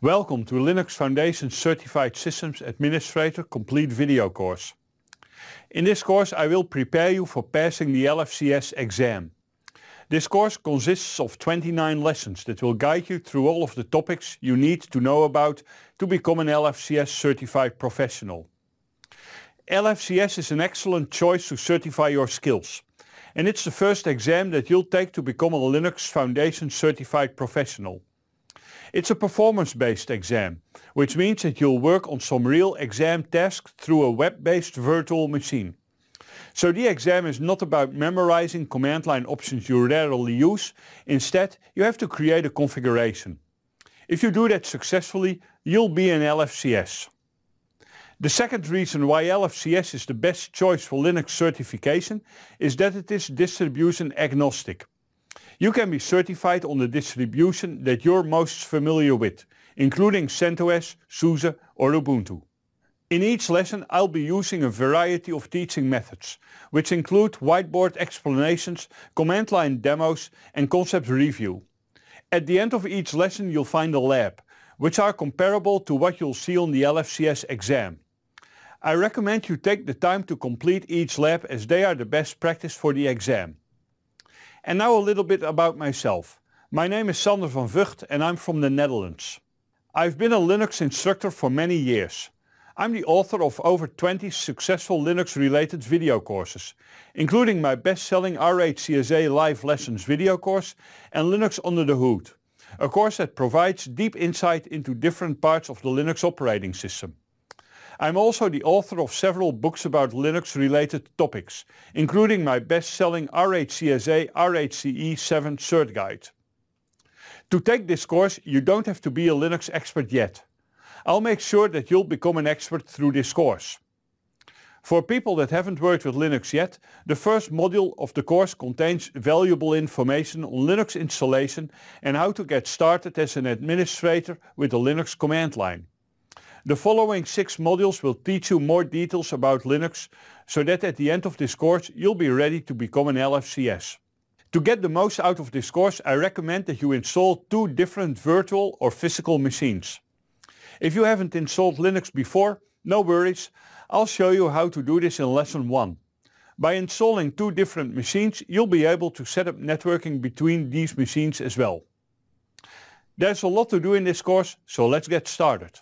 Welcome to Linux Foundation Certified Systems Administrator Complete Video Course. In this course I will prepare you for passing the LFCS exam. This course consists of 29 lessons that will guide you through all of the topics you need to know about to become an LFCS certified professional. LFCS is an excellent choice to certify your skills and it's the first exam that you'll take to become a Linux Foundation certified professional. It's a performance-based exam, which means that you'll work on some real exam tasks through a web-based virtual machine. So the exam is not about memorizing command line options you rarely use. Instead, you have to create a configuration. If you do that successfully, you'll be an LFCS. The second reason why LFCS is the best choice for Linux certification is that it is distribution agnostic. You can be certified on the distribution that you're most familiar with, including CentOS, SUSE or Ubuntu. In each lesson I'll be using a variety of teaching methods, which include whiteboard explanations, command line demos and concept review. At the end of each lesson you'll find a lab, which are comparable to what you'll see on the LFCS exam. I recommend you take the time to complete each lab as they are the best practice for the exam. And now a little bit about myself. My name is Sander van Vught and I'm from the Netherlands. I've been a Linux instructor for many years. I'm the author of over 20 successful Linux-related video courses, including my best-selling RHCSA Live Lessons video course and Linux Under the Hood, a course that provides deep insight into different parts of the Linux operating system. I'm also the author of several books about Linux-related topics, including my best-selling RHCSA RHCE 7 Cert Guide. To take this course, you don't have to be a Linux expert yet. I'll make sure that you'll become an expert through this course. For people that haven't worked with Linux yet, the first module of the course contains valuable information on Linux installation and how to get started as an administrator with the Linux command line. The following six modules will teach you more details about Linux so that at the end of this course you'll be ready to become an LFCS. To get the most out of this course I recommend that you install two different virtual or physical machines. If you haven't installed Linux before, no worries, I'll show you how to do this in lesson 1. By installing two different machines you'll be able to set up networking between these machines as well. There's a lot to do in this course, so let's get started.